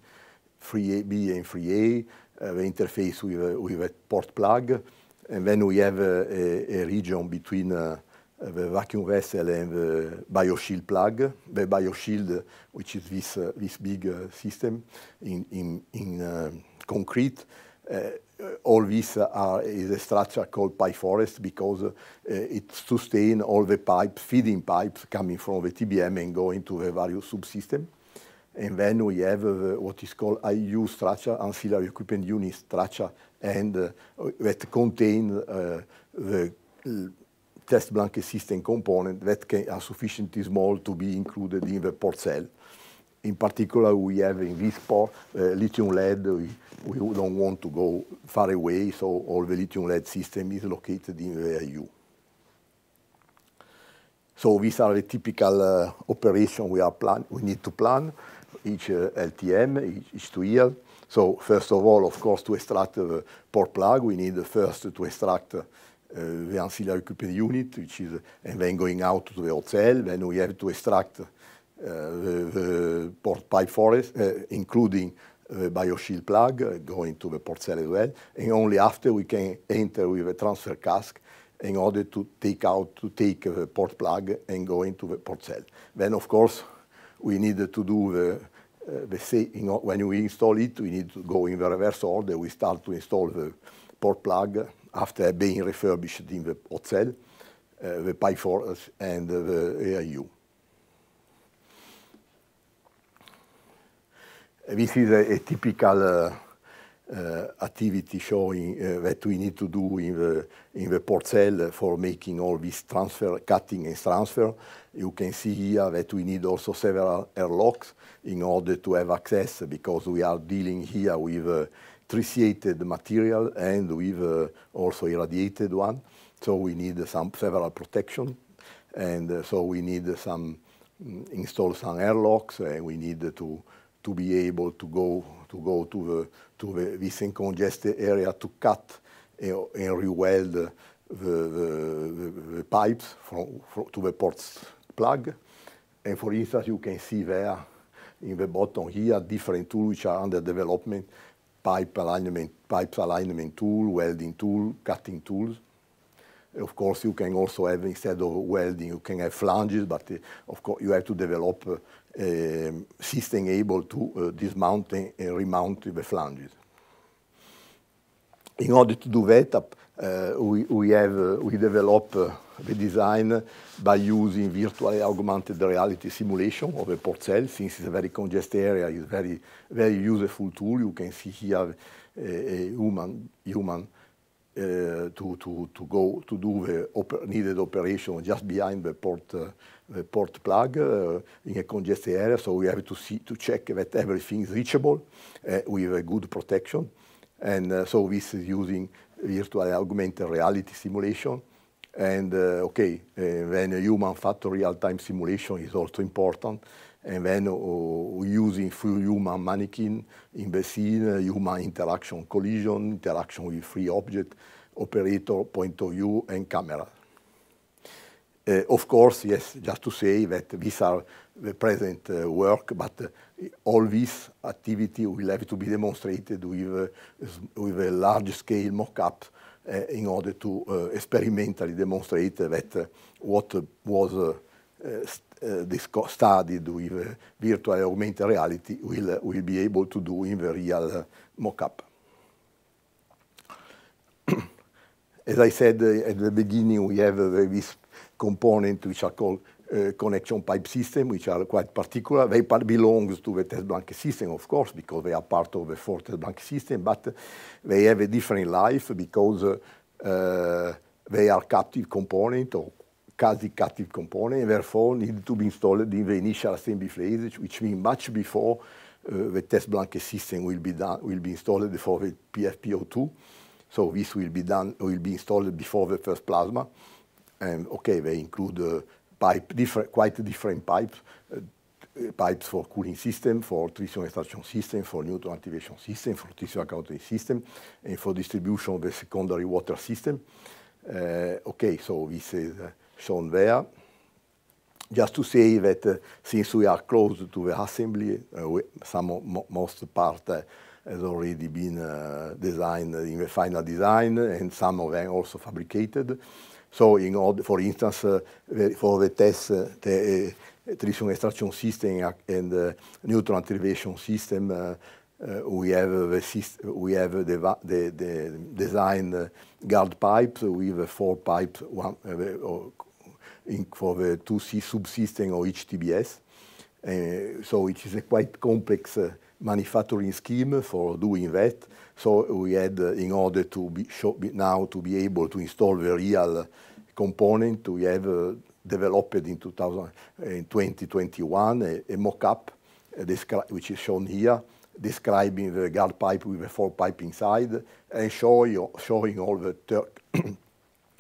3AB and 3A, uh, the interface with a, with a port plug. And then we have a, a, a region between uh, the vacuum vessel and the bioshield plug. The bioshield, which is this, uh, this big uh, system in, in, in uh, concrete, all this are, is a structure called Pyforest because uh, it sustains all the pipes, feeding pipes coming from the TBM and going to the various subsystems. And then we have uh, what is called IU structure, ancillary equipment unit structure, and uh, that contain uh, the test blanket system component that can, are sufficiently small to be included in the port cell in particular, we have in this port uh, lithium lead. We, we, don't want to go far away, so all the lithium lead system is located in the EU. So these are the typical uh, operation we are plan we need to plan each uh, LTM each, each, two years. So first of all, of course, to extract the port plug, we need first to extract uh, the ancillary equipment unit, which is and then going out to the hotel. Then we have to extract uh, the port pipe forest, uh, including uh, the BioShield plug going to the Port cell as well, and only after we can enter with a transfer cask in order to take out, to take the port plug and go into the Port cell. Then, of course, we needed to do the same. when we install it, we need to go in the reverse order. We start to install the port plug after being refurbished in the Port cell, the pipe forest, and the AIU. Eh, this is a, a typical uh, uh, activity showing uh, that we need to do in the, in the port cell for making all this transfer, cutting and transfer. You can see here that we need also several airlocks in order to have access because we are dealing here with tritiated material and with uh, also irradiated one. So we need some several protection, and uh, so we need some mm, install some airlocks, and we need to to be able to go to go to the to the congested area to cut and, and reweld the, the, the pipes from, from, to the ports plug. And for instance, you can see there in the bottom here different tools which are under development: pipe alignment, pipes alignment tool, welding tool, cutting tools. Of course, you can also have, instead of welding, you can have flanges, but uh, of course, you have to develop uh, eh, a system able to uh, dismount and remount the flanges. In order to do that, we, we, have, we develop the design by using virtual augmented reality simulation of a port cell. Since it's a very congested area, it's very, very useful tool. You can see here a, a human, human uh, to, to, to go to do the op needed operation just behind the port, uh, the port plug uh, in a congested area. So we have to see to check that everything is reachable with a good protection. And so this is using virtual augmented reality simulation. And uh, okay, uh, then a human factor real-time simulation is also important and then uh, using through human mannequin in the scene, uh, human interaction collision, interaction with free object, operator, point of view, and camera. Uh, of course, yes, just to say that these are the present uh, work, but uh, all this activity will have to be demonstrated with, uh, with a large-scale mock-up in order to experimentally demonstrate that what was uh, this study with virtual augmented reality will, will be able to do in the real mock-up. As I said eh, at the beginning, we have this component which are called uh, connection pipe system, which are quite particular. They par belong to the test blanket system, of course, because they are part of the four test blanket system, but they have a different life because uh, uh, they are captive component or CASI captive component, and therefore needed to be installed in the initial assembly phase, which means much before eh, the test blanket system will be done, will be installed for the PFPO2. So this will be done, will be installed before the first plasma. And okay, they include eh, pipe, different, quite different pipes, eh, pipes for cooling system, for tritium extraction system, for neutron activation system, for tritium accounting system, and for distribution of the secondary water system. Uh, okay, so this is uh, shown there. Just to say that uh, since we are close to the assembly, uh, we, some most part uh, has already been uh, designed in the final design, and some of them also fabricated. So, in order, for instance, for the test, the, Tritium extraction system and uh, neutron activation system, uh, uh, we have the we have the, the, the design guard pipes with four pipes, one in, for the 2C subsystem or HTBS. Uh, so it is a quite complex uh, manufacturing scheme for doing that. So we had, uh, in order to be now to be able to install the real uh, component, we have uh, developed in, 2000, uh, in 2021 a, a mock-up which is shown here, describing the guard pipe with a four pipe inside and show you, showing all the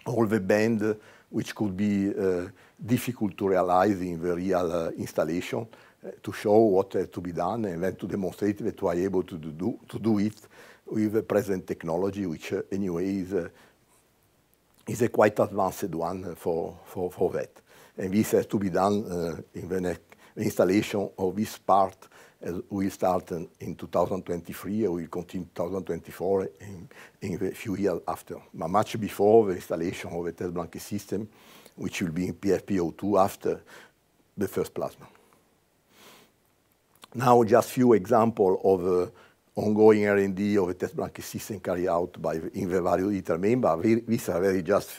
all the band which could be uh, difficult to realize in the real installation uh, to show what had to be done and then to demonstrate that we are able to do, to do it with the present technology, which uh, anyway is, uh, is a quite advanced one for, for, for that. And this has to be done uh, in the next installation of this part we start in 2023, and we continue 2024 in a few years after. But much before the installation of the Test Blanket system, which will be in PFP02 after the first plasma. Now, just few examples of uh, ongoing R&D of the Test Blanket system carried out by in the various ITER member. These are very just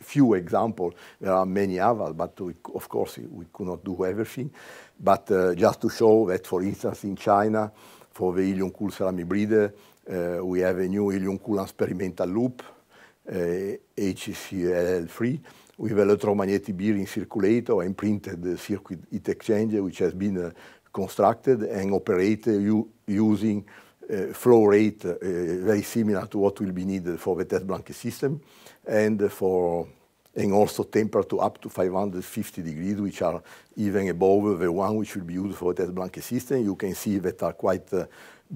few examples. There are many others, but we, of course we could not do everything. But uh, just to show that, for instance, in China, for the Ilium cool ceramic breeder, uh, we have a new Ilium cool experimental loop, uh, HCL3, with electromagnetic bearing circulator and printed circuit heat exchanger, which has been uh, constructed and operated using uh, flow rate uh, very similar to what will be needed for the test blanket system and for and also temperature up to 550 degrees, which are even above the one which will be used for test blanket system. You can see that are quite uh,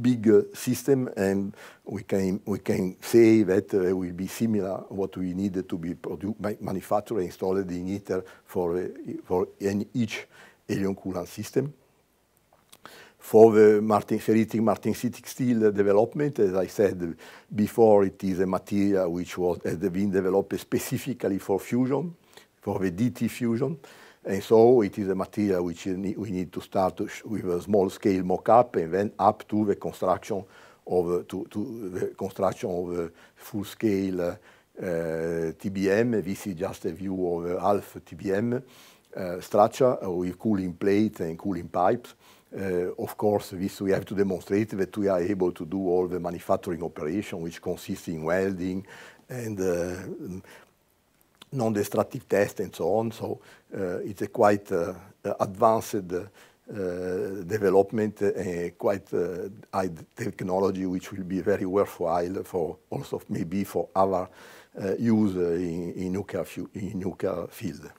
big uh, system, and we can we can say that uh, will be similar what we need to be manufactured manufactured, installed in ITER for uh, for each helium coolant system for the Martin, ferritic Martin steel development. As I said before, it is a material which was, has been developed specifically for fusion, for the DT fusion. And so it is a material which we need to start with a small scale mock-up and then up to the construction of, to, to the construction of a full scale uh, TBM. This is just a view of a half TBM uh, structure with cooling plates and cooling pipes. Uh, of course, this we have to demonstrate that we are able to do all the manufacturing operation, which consists in welding and uh, non-destructive tests and so on. So, uh, it's a quite advanced development, quite high technology, which will be very worthwhile for also maybe for our use in nuclear field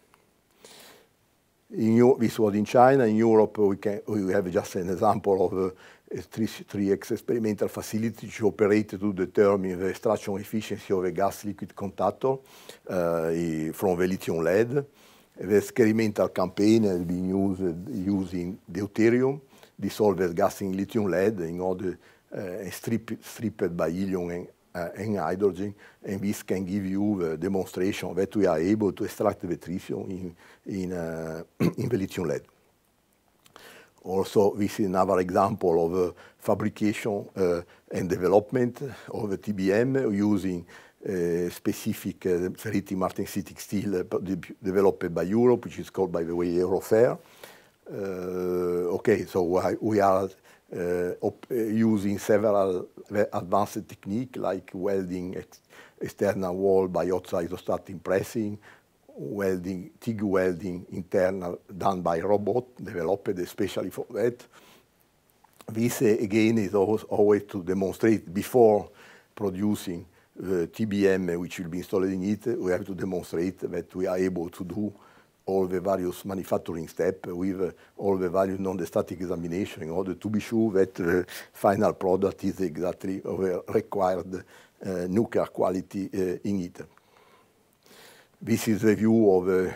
in, this was in China. In Europe, we, can, we have just an example of uh, a 3X experimental facility which operated to determine the extraction efficiency of a gas-liquid contactor uh, from the lithium lead. The experimental campaign has been used using deuterium, dissolved gas in lithium lead in order uh, strip stripped by helium and and eh, hydrogen, and this can give you the eh, demonstration that we are able to extract the tritium in, in, eh, in the lithium lead. Also, this is another example of uh, fabrication uh, and development of the TBM using uh, specific uh, martensitic steel developed by Europe, which is called, by the way, Eurofair. okay, so we are uh, op, uh, using several advanced technique like welding ex external wall by isostatic pressing, welding, TIG welding internal done by robot, developed especially for that. This uh, again is always, always, to demonstrate before producing the uh, TBM which will be installed in it, we have to demonstrate that we are able to do all the various manufacturing steps with uh, all the various non-static examination in order to be sure that the uh, final product is exactly the required uh, nuclear quality uh, in it. This is the view of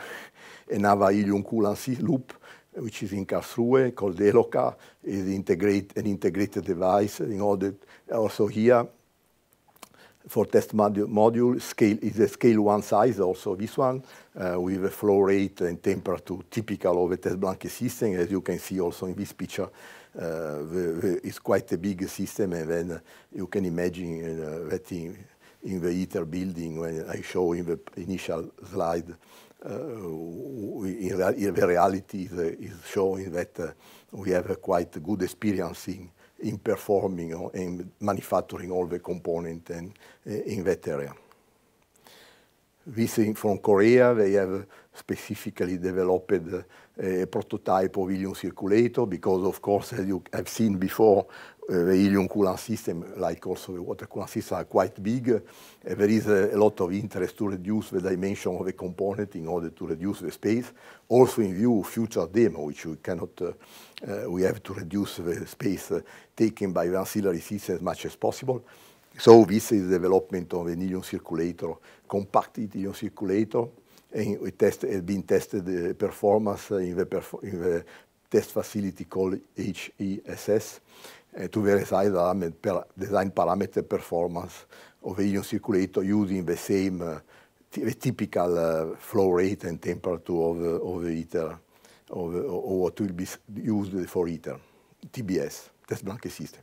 another helium coolant loop which is in Karlsruhe, called ELOCA, is integrate, an integrated device in order also here for test module, scale is a scale one size, also this one, uh, with a flow rate and temperature typical of a test blanket system. As you can see also in this picture, uh, the, the, it's quite a big system, and then you can imagine uh, that in, in the ITER building, when I show in the initial slide, uh, in, the reality is, showing that uh, we have a quite good experience in in performing or in manufacturing all the components eh, in that area. We think from Korea, they have specifically developed eh, a prototype of helium circulator because, of course, as you have seen before, uh, the helium coolant system, like also the water coolant system, are quite big. Uh, there is a, a, lot of interest to reduce the dimension of the component in order to reduce the space. Also in view of future demo, which we cannot, uh, uh, we have to reduce the space uh, taken by the ancillary system as much as possible. So this is the development of an helium circulator, compacted helium circulator, and it test, has been tested the uh, performance in the, perfor in the test facility called HESS to verify the design parameter performance of the ion circulator using the same the typical uh, flow rate and temperature of the, of the heater, of, what will be used for heater, TBS, test blanket system.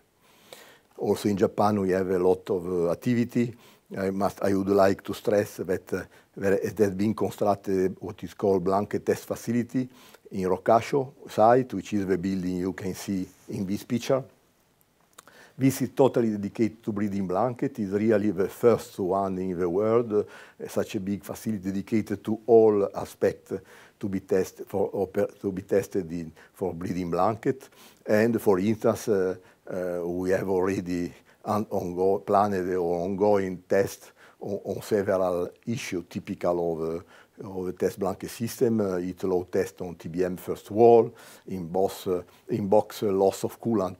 Also in Japan we have a lot of uh, activity. I, must, I would like to stress that uh, there has been constructed what is called blanket test facility in Rokasho site, which is the building you can see in this picture. This is totally dedicated to breeding blanket. It's really the first one in the world, uh, such a big facility dedicated to all aspects to be tested for to be tested in for breeding blanket. And for instance, uh, uh, we have already ongoing planned or ongoing tests on, on, several issues typical of uh, of the test blanket system, uh, it low test on TBM first wall, in box, uh, in box uh, loss of coolant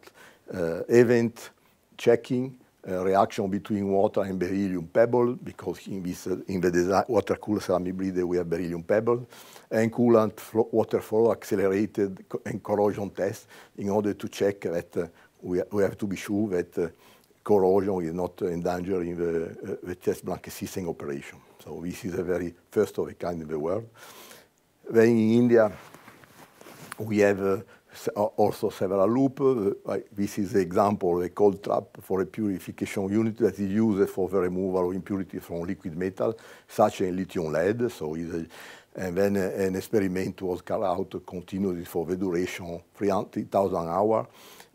uh, event checking uh, reaction between water and beryllium pebble because in, this, uh, in the water cooled ceramic breeder we have beryllium pebble and coolant flow, water flow accelerated and corrosion test in order to check that we, we have to be sure that corrosion is not endangering the, uh, the test blanket system operation. So this is a very first of a kind in the world. Then in India, we have uh, also several loop. Uh, this is the example, of a cold trap for a purification unit that is used for the removal of impurity from liquid metal, such as lithium lead. So a, uh, and then uh, an experiment was carried out continuously for the duration 3,000 hours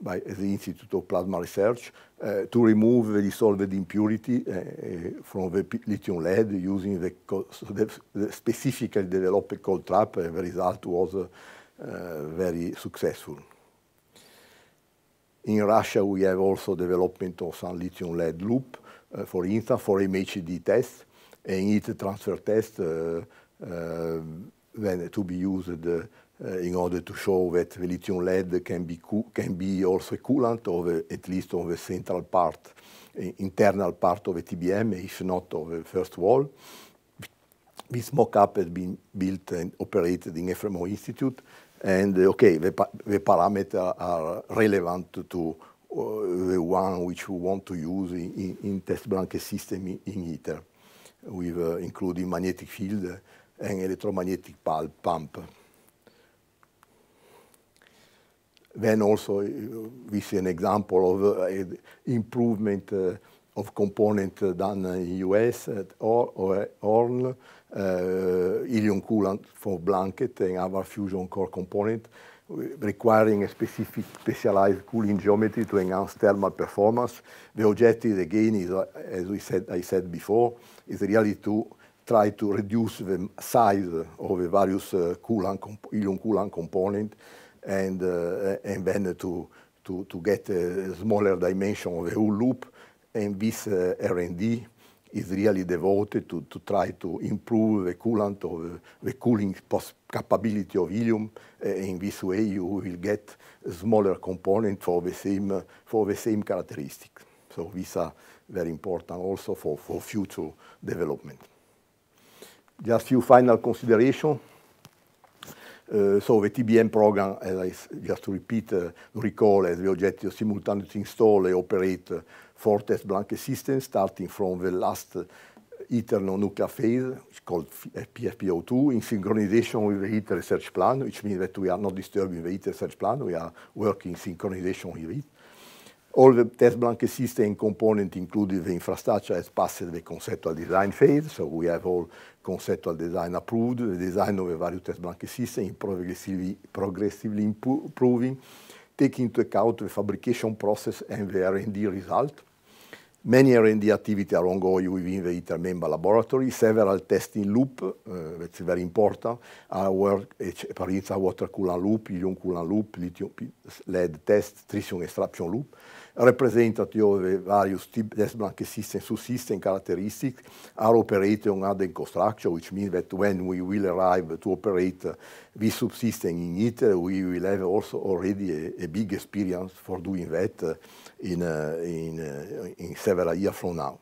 by the Institute of Plasma Research uh, to remove the dissolved impurity uh, from the lithium lead using the, the specifically developed cold trap. the result was uh, uh, very successful. In Russia, we have also development of some lithium-lead loop, uh, for instance, for MHD test and heat transfer test uh, when to be used in order to show that the lithium lead can be can be also a coolant of at least on the central part, internal part of a TBM, if not of the first wall. This mock-up has been built and operated in FMO Institute and uh, okay, the, pa the parameters are relevant to, uh, the one which we want to use in, in, in test blanket system in, in ITER, with uh, including magnetic field and electromagnetic pulp pump. Then also uh, we see an example of uh, improvement uh, of component done in U.S. or, or Horn, uh, helium coolant for blanket and our fusion core component, requiring a specific specialized cooling geometry to enhance thermal performance. The objective, again, is, as we said, I said before, is really to try to reduce the size of the various uh, coolant helium coolant component and, uh, and then to, to, to get a smaller dimension of the whole loop and this uh, R&D is really devoted to, to try to improve the coolant or the cooling capability of helium. Uh, in this way, you will get smaller component for the same for the same characteristics. So these are very important also for, for future development. Just few final consideration. Uh, so the TBM program, as I just to repeat, uh, recall as the objective simultaneously install and operate uh, test blanket system starting from the last ITER uh, non-nuclear phase, which is called uh, PFPO2, in synchronization with the ITER research plan, which means that we are not disturbing the ITER research plan, we are working synchronization with it. All the test blanket system component, including the infrastructure, has passed the conceptual design phase, so we have all conceptual design approved, the design of the various test blanket system is progressively, progressively improving, taking into account the fabrication process and the R&D result. Many R&D activities are ongoing within the ITER member laboratory. Several testing loop, uh, that's very important. Our, eh, for water coolant loop, ion coolant loop, lithium lead test, tritium extraction loop. representative various test blanket system, subsystem characteristics are operated on other construction, which means that when we will arrive to operate uh, this subsystem in Italy, we will have also already a, a big experience for doing that uh, in, uh, in, in several years from now.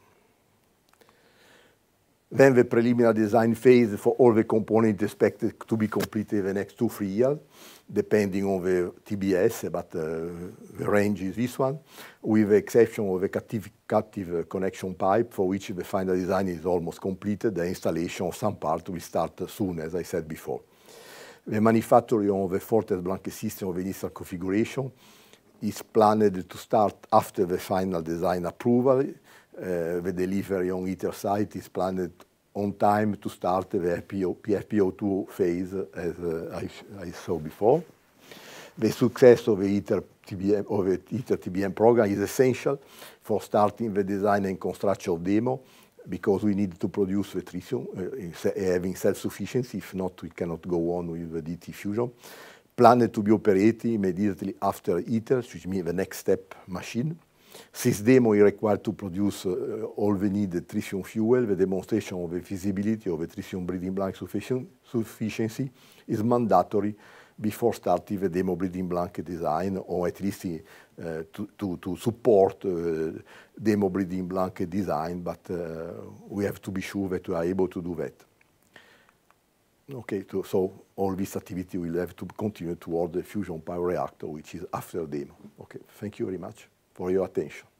Then the preliminary design phase for all the components expected to be completed in the next two, three years depending on the TBS, but uh, the range is this one, with the exception of the captive, captive uh, connection pipe for which the final design is almost completed. The installation of some part will start soon, as I said before. The manufacturing of the Fortes blanket system of initial configuration is planned to start after the final design approval. Uh, the delivery on ITER site is planned on time to start the PFPO2 phase, as uh, I, I, saw before. The success of the ITER-TBM ITER -TBM program is essential for starting the design and construction of demo because we need to produce the tritium, uh, having self-sufficiency. If not, we cannot go on with the DT fusion. Planned to be operating immediately after ITER, which means the next step machine. Since demo is required to produce uh, all the needed tritium fuel. The demonstration of the feasibility of the tritium breeding blank sufficiency is mandatory before starting the demo breeding blank design, or at least uh, to, to, to, support uh, demo breeding blank design, but uh, we have to be sure that we are able to do that. Okay, to, so all this activity will have to continue toward the fusion power reactor, which is after demo. Okay, thank you very much for your attention.